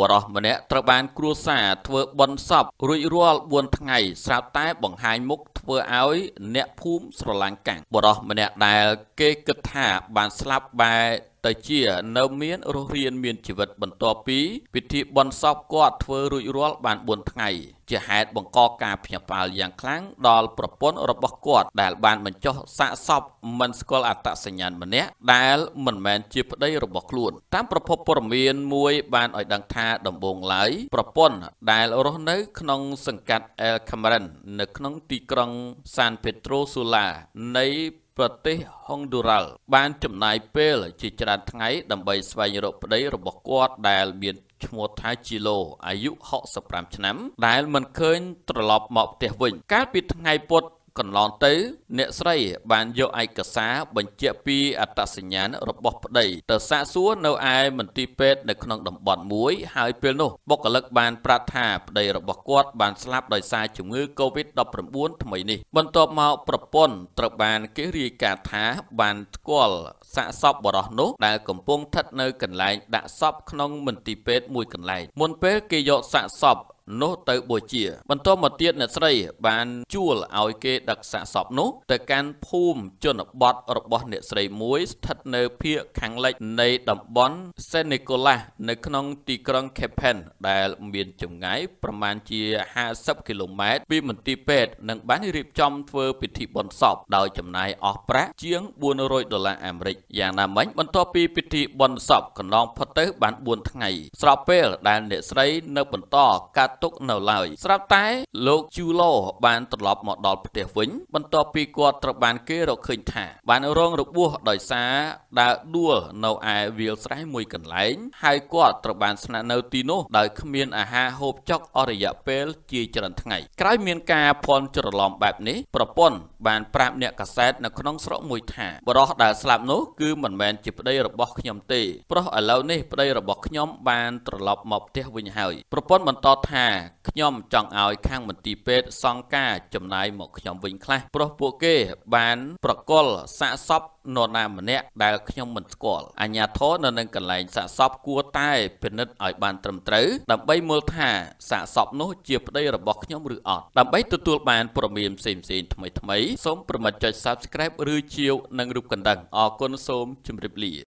បរោះម្នាក់ត្រូវបានគ្រួសារធ្វើបន់សពរួចរាល់4ថ្ងៃស្រាប់តែបង្ហាញមុខធ្វើឲ្យអ្នកភូមិស្រឡាញ់កាំងបរោះម្នាក់ដែលគេគិតថាបានស្លាប់បែរទៅជា នៅមានរស់រានមានជីវិត បន្ទាប់ពីពិធីបន់សពគាត់ធ្វើរួចរាល់បាន4ថ្ងៃជាហេតុបង្កការភ្ញាក់ផ្អើលយ៉ាងខ្លាំងដល់ប្រពន្ធរបស់គាត់ដែលបានបញ្ចុះសាកសពមិនស្គាល់អត្តសញ្ញាណម្នាក់ដែលមិនមែនជាប្តីរបស់ខ្លួនតាមប្រភពព័ត៌មានមួយ បានឲ្យដឹងថាដំបូងឡើយប្រពន្ធដែលរស់នៅ ក្នុងសង្កាត់ El Cameron នៅក្នុងទីក្រុង San Pedro Sula នៃប្រទេសហុងឌូរ៉ាល់បាន ចំណាយ ពេល ជាច្រើនថ្ងៃដើម្បីស្វែងរកប្តីរបស់គាត់ដែលមានឈ្មោះថាជីឡូអាយុ65ឆ្នាំដែលមិនឃើញត្រឡប់មកផ្ទះវិញ កាលពីថ្ងៃពុធកន្លងទៅ អ្នកស្រី បានយកឯកសារបញ្ជាក់ពីអត្តសញ្ញាណរបស់ប្តីទៅសាកសួរនៅឯមន្ទីរពេទ្យនៅក្នុងតំបន់មួយហើយពេលនោះបុគ្គលិកបានប្រាប់ថាប្តីរបស់គាត់បានស្លាប់ដោយសារជំងឺ Covid-19 ថ្មីនេះបន្ទាប់មកប្រពន្ធត្រូវបានគេរាយការណ៍ថា បានស្គាល់សាកសពបរោះនោះដែលកំពុងស្ថិតនៅកន្លែងដាក់សពក្នុងមន្ទីរពេទ្យមួយកន្លែងមុនពេលគេយកសាកសពនោះទៅបូជា បន្តមកទៀតអ្នកស្រី បានជួលឲ្យគេ ដឹកសាកសពនោះទៅកាន់ភូមិជនបទរបស់ អ្នកស្រីមួយ ស្ថិតនៅភូមិខាងលិច នៃតំបន់សេនីកូឡានៅក្នុង ទីក្រុង Capen ដែលមានចម្ងាយប្រមាណជា50គីឡូម៉ែត្រពីមន្ទីរពេទ្យនិងបានរៀបចំធ្វើពិធីបុណ្យសពដោយចំណាយអស់ប្រាក់ជាង400ដុល្លារអាមេរិកយ៉ាងណាមិញបន្ទាប់ពីពិធីបុណ្យសពកន្លងផុតទៅបាន4ថ្ងៃស្របពេលដែលអ្នកស្រីនៅបន្តកាត់ដាក់ទុកនៅឡើយស្រាប់តែលោកជូឡូបានត្រឡប់មកដល់ផ្ទះវិញបន្ទាប់ពីគាត់ត្រូវបានគេរកឃើញថាបានរងរបួសដោយសារដើរដួលនៅឯវាលស្រែមួយកន្លែងហើយគាត់ត្រូវបានស្នាក់នៅទីនោះដោយគ្មានអាហារហូបចុកអស់រយៈពេលជាច្រើនថ្ងៃក្រោយមានការភ័ន្តច្រឡំបែបនេះប្រពន្ធបានប្រាប់អ្នកកាសែតនៅក្នុងស្រុកមួយថាបរោះដែលស្លាប់នោះគឺមិនមែនជាប្តីរបស់ខ្ញុំទេព្រោះឥឡូវនេះប្តីរបស់ខ្ញុំ បានត្រឡប់មកផ្ទះវិញហើយប្រពន្ធបន្តថាខ្ញុំ ចង់ឲ្យខាងមន្ទីរពេទ្យសង្ការចំណាយ មកខ្ញុំវិញខ្លះព្រោះពួកគេ បានប្រកល់សាកសពនរណាម្នាក់ដែលខ្ញុំមិនស្គាល់អាញាធរនៅនឹងកន្លែងសាកសពគួរតែពិនិត្យឲ្យបានត្រឹមត្រូវដើម្បីមើលថាសាកសពនោះជាប្តីរបស់ខ្ញុំឬអត់ដើម្បីទទួលបានព័ត៌មានផ្សេងៗថ្មីៗសូមប្រមិតចុច Subscribe ឬជាវនឹងរូបកណ្ដឹងអរគុណសូមជម្រាបលា